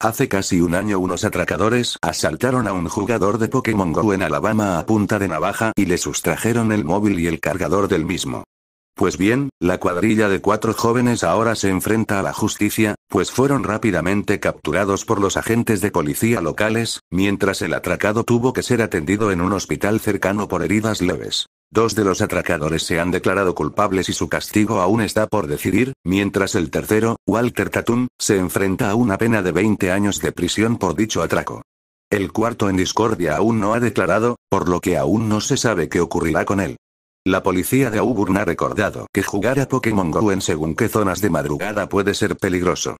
Hace casi un año unos atracadores asaltaron a un jugador de Pokémon Go en Alabama a punta de navaja y le sustrajeron el móvil y el cargador del mismo. Pues bien, la cuadrilla de cuatro jóvenes ahora se enfrenta a la justicia, pues fueron rápidamente capturados por los agentes de policía locales, mientras el atracado tuvo que ser atendido en un hospital cercano por heridas leves. Dos de los atracadores se han declarado culpables y su castigo aún está por decidir, mientras el tercero, Walter Tatum, se enfrenta a una pena de 20 años de prisión por dicho atraco. El cuarto en discordia aún no ha declarado, por lo que aún no se sabe qué ocurrirá con él. La policía de Auburn ha recordado que jugar a Pokémon Go en según qué zonas de madrugada puede ser peligroso.